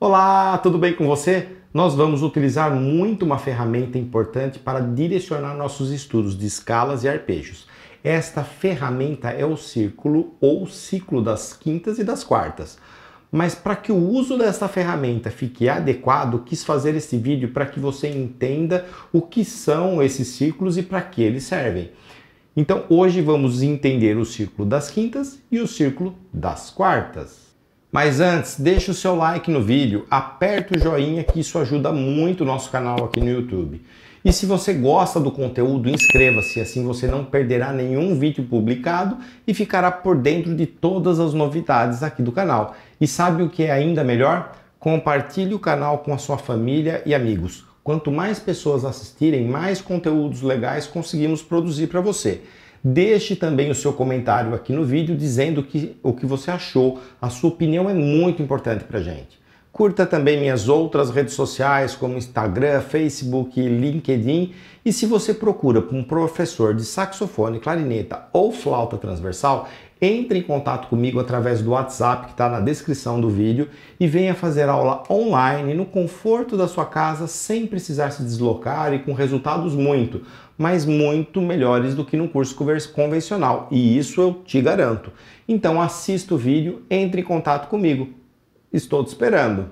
Olá, tudo bem com você? Nós vamos utilizar muito uma ferramenta importante para direcionar nossos estudos de escalas e arpejos. Esta ferramenta é o círculo ou ciclo das quintas e das quartas. Mas para que o uso desta ferramenta fique adequado, quis fazer este vídeo para que você entenda o que são esses círculos e para que eles servem. Então, hoje vamos entender o círculo das quintas e o círculo das quartas. Mas antes, deixa o seu like no vídeo, aperta o joinha que isso ajuda muito o nosso canal aqui no YouTube. E se você gosta do conteúdo, inscreva-se, assim você não perderá nenhum vídeo publicado e ficará por dentro de todas as novidades aqui do canal. E sabe o que é ainda melhor? Compartilhe o canal com a sua família e amigos. Quanto mais pessoas assistirem, mais conteúdos legais conseguimos produzir para você. Deixe também o seu comentário aqui no vídeo dizendo que, o que você achou. A sua opinião é muito importante para gente. Curta também minhas outras redes sociais, como Instagram, Facebook, LinkedIn. E se você procura por um professor de saxofone, clarineta ou flauta transversal, entre em contato comigo através do WhatsApp que está na descrição do vídeo e venha fazer aula online no conforto da sua casa sem precisar se deslocar e com resultados muito mas muito melhores do que num curso convencional, e isso eu te garanto. Então assista o vídeo, entre em contato comigo. Estou te esperando.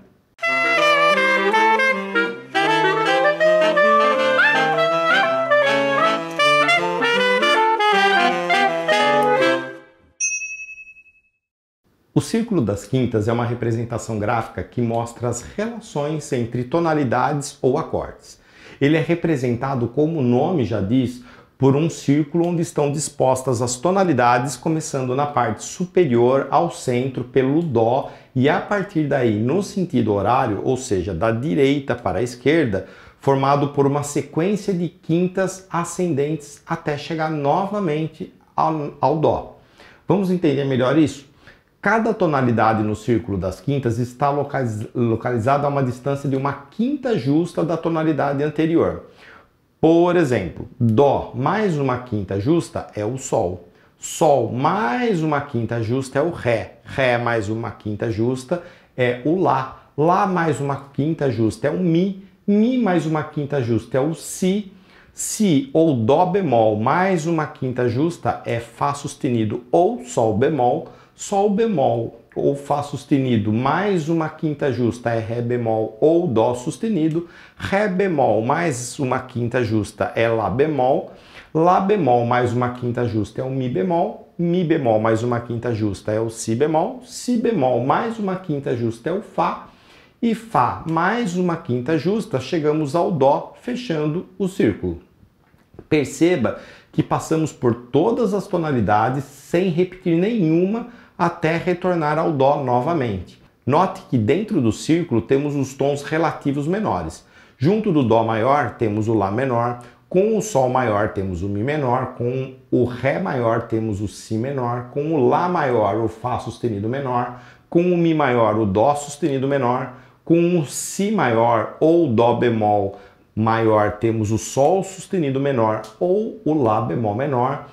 O círculo das quintas é uma representação gráfica que mostra as relações entre tonalidades ou acordes ele é representado, como o nome já diz, por um círculo onde estão dispostas as tonalidades, começando na parte superior ao centro pelo Dó, e a partir daí, no sentido horário, ou seja, da direita para a esquerda, formado por uma sequência de quintas ascendentes até chegar novamente ao, ao Dó. Vamos entender melhor isso? Cada tonalidade no círculo das quintas está localizada a uma distância de uma quinta justa da tonalidade anterior. Por exemplo, Dó mais uma quinta justa é o Sol. Sol mais uma quinta justa é o Ré. Ré mais uma quinta justa é o Lá. Lá mais uma quinta justa é o Mi. Mi mais uma quinta justa é o Si. Si ou Dó bemol mais uma quinta justa é Fá sustenido ou Sol bemol. Sol bemol ou Fá sustenido mais uma quinta justa é Ré bemol ou Dó sustenido, Ré bemol mais uma quinta justa é Lá bemol, Lá bemol mais uma quinta justa é o Mi bemol, Mi bemol mais uma quinta justa é o Si bemol, Si bemol mais uma quinta justa é o Fá, e Fá mais uma quinta justa, chegamos ao Dó, fechando o círculo. Perceba que passamos por todas as tonalidades sem repetir nenhuma até retornar ao Dó novamente. Note que dentro do círculo temos os tons relativos menores. Junto do Dó maior temos o Lá menor, com o Sol maior temos o Mi menor, com o Ré maior temos o Si menor, com o Lá maior o Fá sustenido menor, com o Mi maior o Dó sustenido menor, com o Si maior ou Dó bemol maior temos o Sol sustenido menor ou o Lá bemol menor,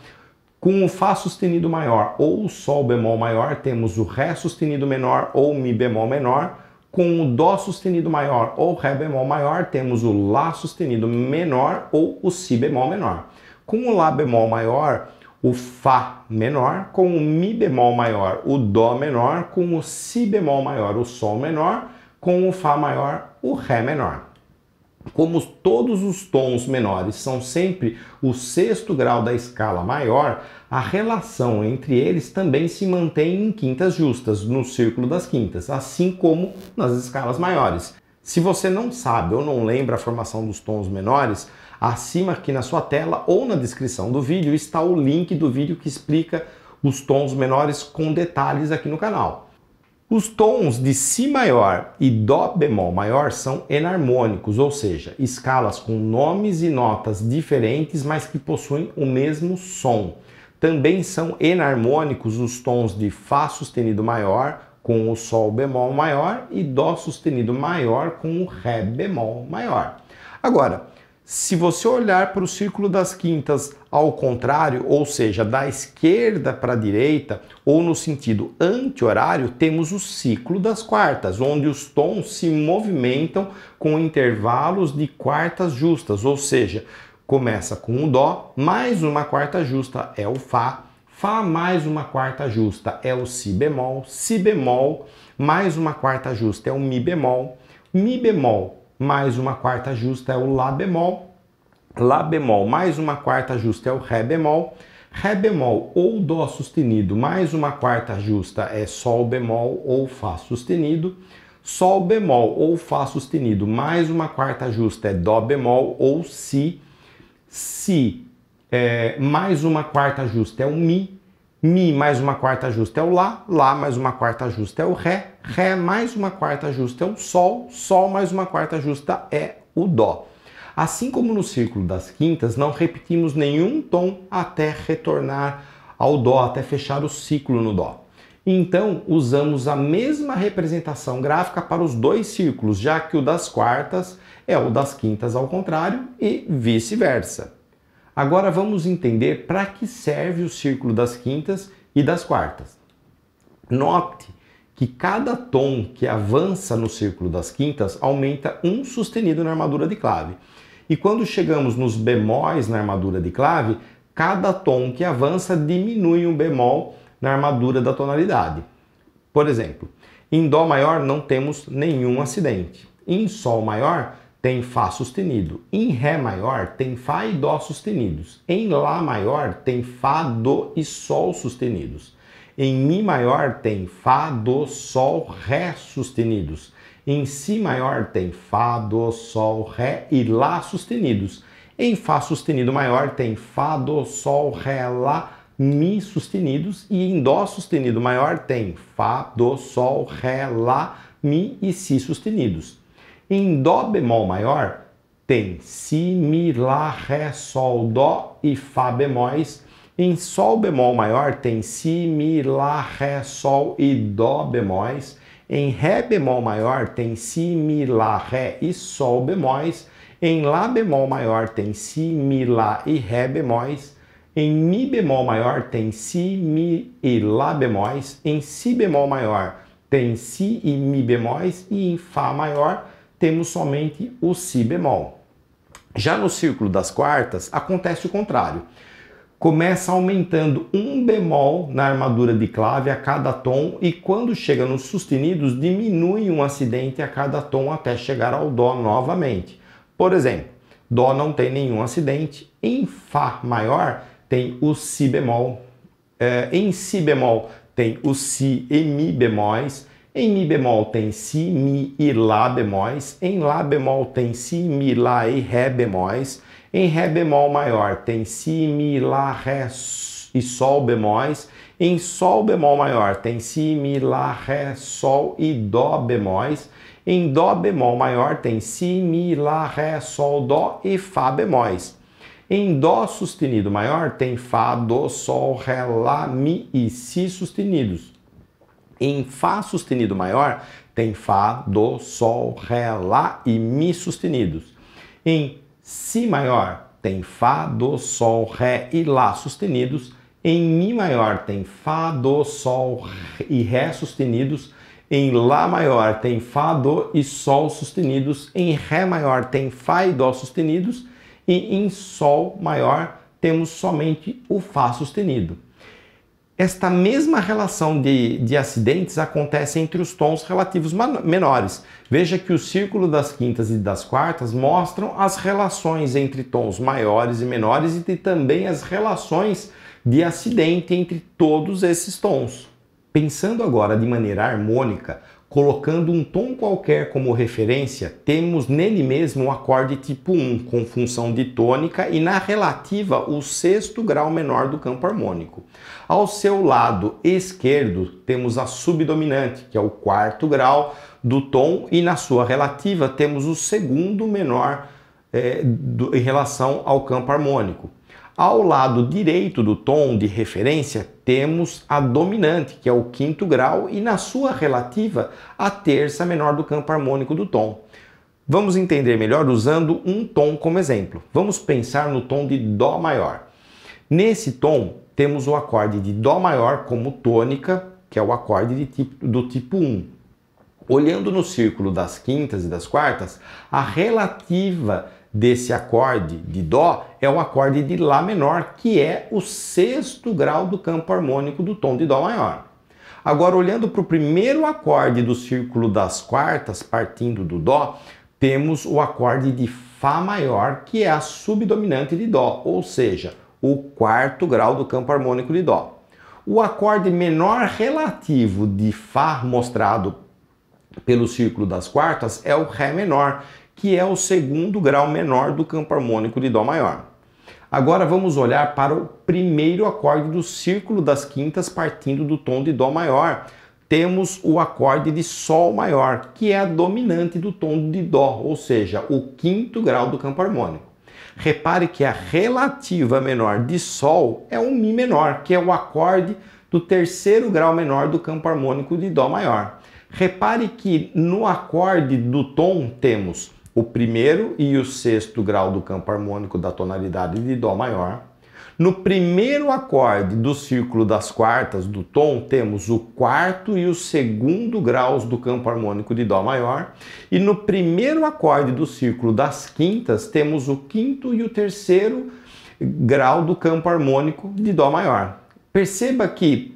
com o Fá sustenido maior ou Sol bemol maior, temos o Ré sustenido menor ou Mi bemol menor. Com o Dó sustenido maior ou Ré bemol maior, temos o Lá sustenido menor ou o Si bemol menor. Com o Lá bemol maior, o Fá menor, com o Mi bemol maior, o Dó menor, com o Si bemol maior, o Sol menor, com o Fá maior, o Ré menor. Como todos os tons menores são sempre o sexto grau da escala maior, a relação entre eles também se mantém em quintas justas, no círculo das quintas, assim como nas escalas maiores. Se você não sabe ou não lembra a formação dos tons menores, acima aqui na sua tela ou na descrição do vídeo está o link do vídeo que explica os tons menores com detalhes aqui no canal. Os tons de Si maior e Dó bemol maior são enarmônicos, ou seja, escalas com nomes e notas diferentes, mas que possuem o mesmo som. Também são enarmônicos os tons de Fá sustenido maior com o Sol bemol maior e Dó sustenido maior com o Ré bemol maior. Agora, se você olhar para o círculo das quintas ao contrário, ou seja, da esquerda para a direita, ou no sentido anti-horário, temos o ciclo das quartas, onde os tons se movimentam com intervalos de quartas justas, ou seja, começa com o Dó, mais uma quarta justa é o Fá, Fá mais uma quarta justa é o Si bemol, Si bemol mais uma quarta justa é o Mi bemol, Mi bemol mais uma quarta justa é o Lá bemol, Lá bemol mais uma quarta justa é o Ré bemol, Ré bemol ou Dó sustenido mais uma quarta justa é Sol bemol ou Fá sustenido, Sol bemol ou Fá sustenido mais uma quarta justa é Dó bemol ou Si, Si é, mais uma quarta justa é o Mi, Mi mais uma quarta justa é o Lá, Lá mais uma quarta justa é o Ré, Ré mais uma quarta justa é o Sol, Sol mais uma quarta justa é o Dó. Assim como no círculo das quintas, não repetimos nenhum tom até retornar ao Dó, até fechar o ciclo no Dó. Então, usamos a mesma representação gráfica para os dois círculos, já que o das quartas é o das quintas ao contrário e vice-versa. Agora vamos entender para que serve o círculo das quintas e das quartas. Note que cada tom que avança no círculo das quintas aumenta um sustenido na armadura de clave. E quando chegamos nos bemóis na armadura de clave, cada tom que avança diminui um bemol na armadura da tonalidade. Por exemplo, em Dó maior não temos nenhum acidente. Em Sol maior tem Fá sustenido. Em Ré maior tem Fá e Dó sustenidos. Em Lá maior tem Fá, Dó e Sol sustenidos. Em Mi maior tem Fá, Dó, Sol, Ré sustenidos. Em Si maior tem Fá, Dó, Sol, Ré e Lá sustenidos. Em Fá sustenido maior tem Fá, Dó, Sol, Ré, Lá, Mi sustenidos. E em Dó sustenido maior tem Fá, Dó, Sol, Ré, Lá, Mi e Si sustenidos em Dó bemol maior tem Si, Mi, Lá, Ré, Sol, Dó e Fá bemóis. Em Sol bemol maior tem Si, Mi, Lá, Ré, Sol e Dó bemóis. Em Ré bemol maior tem Si, Mi, Lá, Ré e Sol bemóis. Em Lá bemol maior tem Si, Mi, Lá e Ré bemóis. Em Mi bemol maior tem Si, Mi e Lá bemóis. Em Si bemol maior tem Si e Mi bemóis. E em Fá maior temos somente o si bemol. Já no círculo das quartas, acontece o contrário. Começa aumentando um bemol na armadura de clave a cada tom e quando chega nos sustenidos, diminui um acidente a cada tom até chegar ao dó novamente. Por exemplo, dó não tem nenhum acidente, em fá maior tem o si bemol, é, em si bemol tem o si e mi bemóis, em Mi bemol tem Si, Mi e Lá bemóis. Em Lá bemol tem Si, Mi, Lá e Ré bemóis. Em Ré bemol maior tem Si, Mi, Lá, Ré e Sol bemóis. Em Sol bemol maior tem Si, Mi, Lá, Ré, Sol e Dó bemóis. Em Dó bemol maior tem Si, Mi, Lá, Ré, Sol, Dó e Fá bemóis. Em Dó sustenido maior tem Fá, Dó, Sol, Ré, Lá, Mi e Si sustenidos. Em Fá sustenido maior, tem Fá, Dó, Sol, Ré, Lá e Mi sustenidos. Em Si maior, tem Fá, Dó, Sol, Ré e Lá sustenidos. Em Mi maior, tem Fá, Dó, Sol e Ré sustenidos. Em Lá maior, tem Fá, Dó e Sol sustenidos. Em Ré maior, tem Fá e Dó sustenidos. E em Sol maior, temos somente o Fá sustenido. Esta mesma relação de, de acidentes acontece entre os tons relativos menores. Veja que o círculo das quintas e das quartas mostram as relações entre tons maiores e menores e também as relações de acidente entre todos esses tons. Pensando agora de maneira harmônica, Colocando um tom qualquer como referência, temos nele mesmo o um acorde tipo 1, com função de tônica e na relativa o sexto grau menor do campo harmônico. Ao seu lado esquerdo, temos a subdominante, que é o quarto grau do tom, e na sua relativa temos o segundo menor é, do, em relação ao campo harmônico. Ao lado direito do tom de referência, temos a dominante, que é o quinto grau, e na sua relativa, a terça menor do campo harmônico do tom. Vamos entender melhor usando um tom como exemplo. Vamos pensar no tom de Dó maior. Nesse tom, temos o acorde de Dó maior como tônica, que é o acorde tipo, do tipo 1. Olhando no círculo das quintas e das quartas, a relativa desse acorde de Dó é o acorde de Lá menor, que é o sexto grau do campo harmônico do tom de Dó maior. Agora, olhando para o primeiro acorde do círculo das quartas, partindo do Dó, temos o acorde de Fá maior, que é a subdominante de Dó, ou seja, o quarto grau do campo harmônico de Dó. O acorde menor relativo de Fá mostrado pelo círculo das quartas é o Ré menor, que é o segundo grau menor do campo harmônico de Dó maior. Agora vamos olhar para o primeiro acorde do círculo das quintas partindo do tom de Dó maior. Temos o acorde de Sol maior, que é a dominante do tom de Dó, ou seja, o quinto grau do campo harmônico. Repare que a relativa menor de Sol é um Mi menor, que é o acorde do terceiro grau menor do campo harmônico de Dó maior. Repare que no acorde do tom temos o primeiro e o sexto grau do campo harmônico da tonalidade de Dó maior. No primeiro acorde do círculo das quartas do tom, temos o quarto e o segundo graus do campo harmônico de Dó maior. E no primeiro acorde do círculo das quintas, temos o quinto e o terceiro grau do campo harmônico de Dó maior. Perceba que,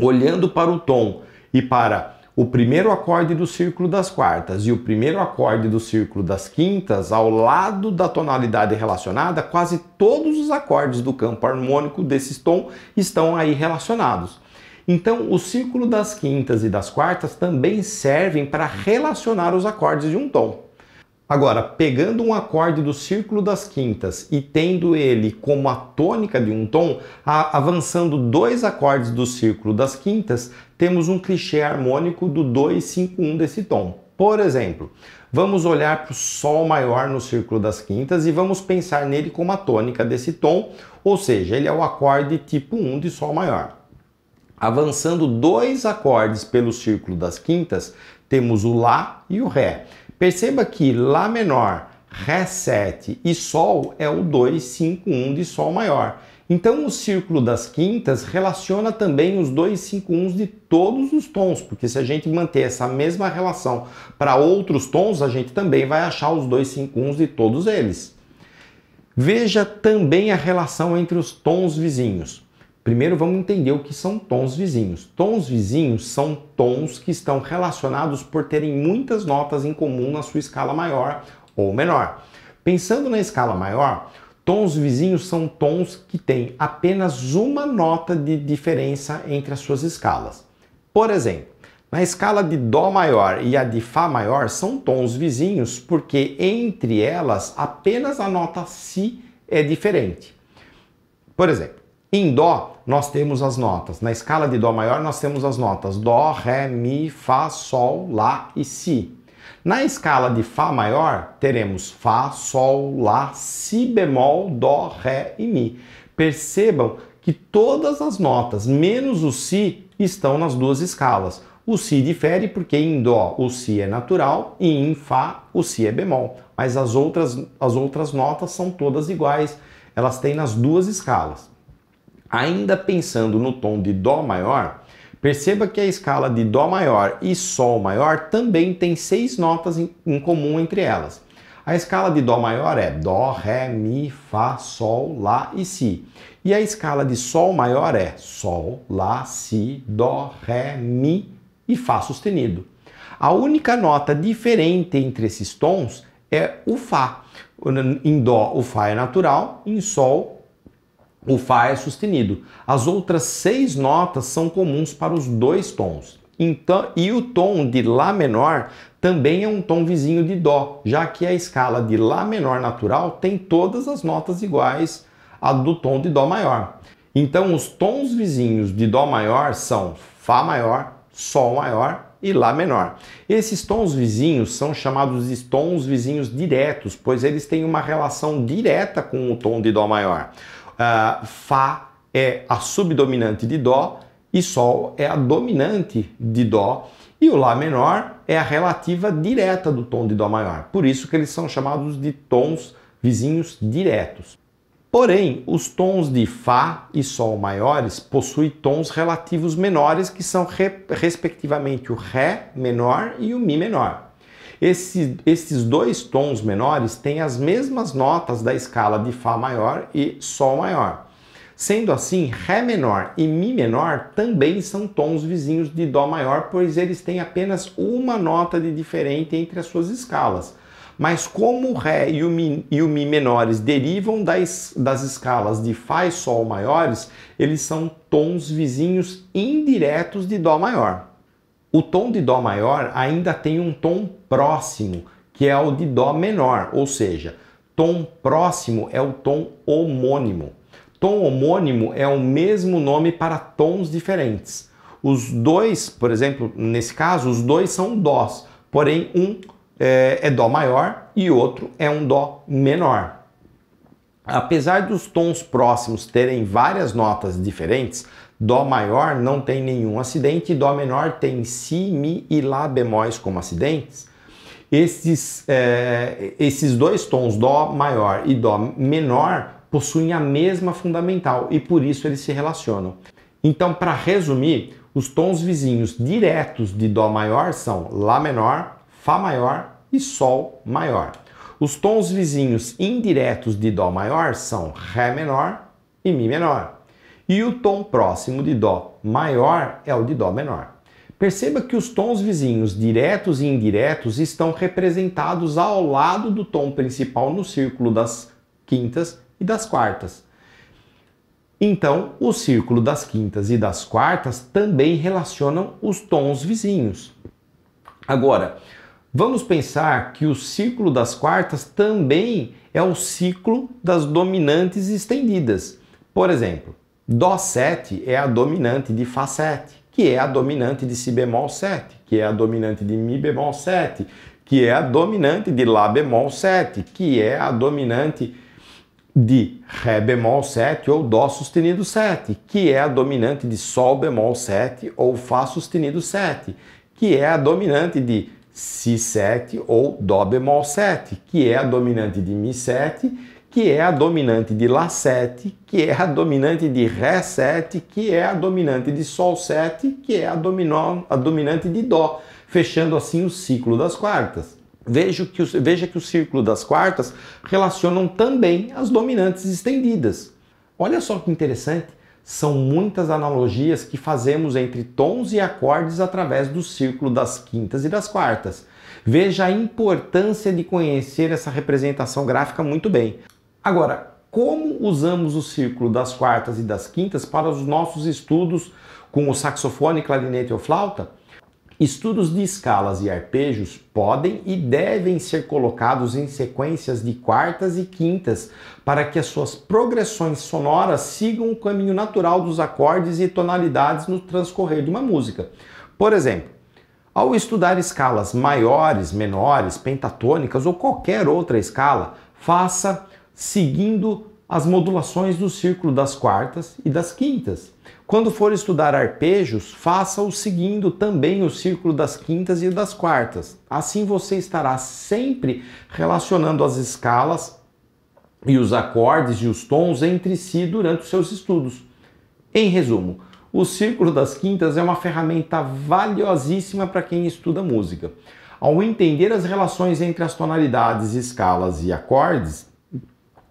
olhando para o tom e para o primeiro acorde do círculo das quartas e o primeiro acorde do círculo das quintas ao lado da tonalidade relacionada, quase todos os acordes do campo harmônico desse tom estão aí relacionados. Então, o círculo das quintas e das quartas também servem para relacionar os acordes de um tom. Agora, pegando um acorde do círculo das quintas e tendo ele como a tônica de um tom, avançando dois acordes do círculo das quintas, temos um clichê harmônico do 251 desse tom. Por exemplo, vamos olhar para o Sol maior no círculo das quintas e vamos pensar nele como a tônica desse tom, ou seja, ele é o acorde tipo 1 de Sol maior. Avançando dois acordes pelo círculo das quintas, temos o Lá e o Ré. Perceba que Lá menor, Ré 7 e Sol é o 2, 5, 1 de Sol maior. Então o círculo das quintas relaciona também os 2, 5, 1 de todos os tons, porque se a gente manter essa mesma relação para outros tons, a gente também vai achar os 2, 5, 1 de todos eles. Veja também a relação entre os tons vizinhos. Primeiro vamos entender o que são tons vizinhos. Tons vizinhos são tons que estão relacionados por terem muitas notas em comum na sua escala maior ou menor. Pensando na escala maior, tons vizinhos são tons que têm apenas uma nota de diferença entre as suas escalas. Por exemplo, na escala de Dó maior e a de Fá maior são tons vizinhos porque entre elas apenas a nota Si é diferente. Por exemplo, em Dó, nós temos as notas. Na escala de Dó maior, nós temos as notas Dó, Ré, Mi, Fá, Sol, Lá e Si. Na escala de Fá maior, teremos Fá, Sol, Lá, Si bemol, Dó, Ré e Mi. Percebam que todas as notas, menos o Si, estão nas duas escalas. O Si difere porque em Dó o Si é natural e em Fá o Si é bemol. Mas as outras, as outras notas são todas iguais, elas têm nas duas escalas. Ainda pensando no tom de Dó maior, perceba que a escala de Dó maior e Sol maior também tem seis notas em comum entre elas. A escala de Dó maior é Dó, Ré, Mi, Fá, Sol, Lá e Si. E a escala de Sol maior é Sol, Lá, Si, Dó, Ré, Mi e Fá sustenido. A única nota diferente entre esses tons é o Fá. Em Dó, o Fá é natural, em Sol, o Fá é sustenido. As outras seis notas são comuns para os dois tons. Então, e o tom de Lá menor também é um tom vizinho de Dó, já que a escala de Lá menor natural tem todas as notas iguais à do tom de Dó maior. Então, os tons vizinhos de Dó maior são Fá maior, Sol maior e Lá menor. Esses tons vizinhos são chamados de tons vizinhos diretos, pois eles têm uma relação direta com o tom de Dó maior. Ah, Fá é a subdominante de Dó e Sol é a dominante de Dó. E o Lá menor é a relativa direta do tom de Dó maior. Por isso que eles são chamados de tons vizinhos diretos. Porém, os tons de Fá e Sol maiores possuem tons relativos menores, que são, respectivamente, o Ré menor e o Mi menor. Esse, esses dois tons menores têm as mesmas notas da escala de Fá maior e Sol maior. Sendo assim, Ré menor e Mi menor também são tons vizinhos de Dó maior, pois eles têm apenas uma nota de diferente entre as suas escalas. Mas como o Ré e o Mi, e o mi menores derivam das, das escalas de Fá e Sol maiores, eles são tons vizinhos indiretos de Dó maior. O tom de Dó maior ainda tem um tom próximo, que é o de Dó menor, ou seja, tom próximo é o tom homônimo. Tom homônimo é o mesmo nome para tons diferentes. Os dois, por exemplo, nesse caso, os dois são dós, porém um é, é dó maior e outro é um dó menor. Apesar dos tons próximos terem várias notas diferentes, Dó maior não tem nenhum acidente, Dó menor tem Si, Mi e Lá bemóis como acidentes. Esses, é, esses dois tons, Dó maior e Dó menor, possuem a mesma fundamental e por isso eles se relacionam. Então, para resumir, os tons vizinhos diretos de Dó maior são Lá menor, Fá maior e Sol maior. Os tons vizinhos indiretos de Dó maior são Ré menor e Mi menor e o tom próximo de Dó maior é o de Dó menor. Perceba que os tons vizinhos diretos e indiretos estão representados ao lado do tom principal no círculo das quintas e das quartas. Então, o círculo das quintas e das quartas também relacionam os tons vizinhos. Agora, vamos pensar que o círculo das quartas também é o ciclo das dominantes estendidas. Por exemplo, Dó7 é a dominante de Fá7, que é a dominante de Si bemol 7, que é a dominante de Mi bemol 7, que é a dominante de Lá bemol 7, que é a dominante de Ré bemol 7 ou Dó sustenido 7, que é a dominante de Sol bemol 7 ou Fá sustenido 7, que é a dominante de Si7 ou Dó bemol 7, que é a dominante de Mi7 que é a dominante de Lá7, que é a dominante de Ré7, que é a dominante de Sol7, que é a, dominó, a dominante de Dó, fechando assim o ciclo das quartas. que, veja que o círculo das quartas relacionam também as dominantes estendidas. Olha só que interessante, são muitas analogias que fazemos entre tons e acordes através do círculo das quintas e das quartas. Veja a importância de conhecer essa representação gráfica muito bem. Agora, como usamos o círculo das quartas e das quintas para os nossos estudos com o saxofone, clarinete ou flauta? Estudos de escalas e arpejos podem e devem ser colocados em sequências de quartas e quintas para que as suas progressões sonoras sigam o caminho natural dos acordes e tonalidades no transcorrer de uma música. Por exemplo, ao estudar escalas maiores, menores, pentatônicas ou qualquer outra escala, faça seguindo as modulações do círculo das quartas e das quintas. Quando for estudar arpejos, faça-o seguindo também o círculo das quintas e das quartas. Assim você estará sempre relacionando as escalas e os acordes e os tons entre si durante os seus estudos. Em resumo, o círculo das quintas é uma ferramenta valiosíssima para quem estuda música. Ao entender as relações entre as tonalidades, escalas e acordes,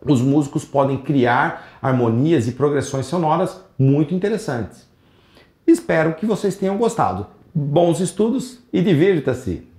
os músicos podem criar harmonias e progressões sonoras muito interessantes. Espero que vocês tenham gostado. Bons estudos e divirta-se!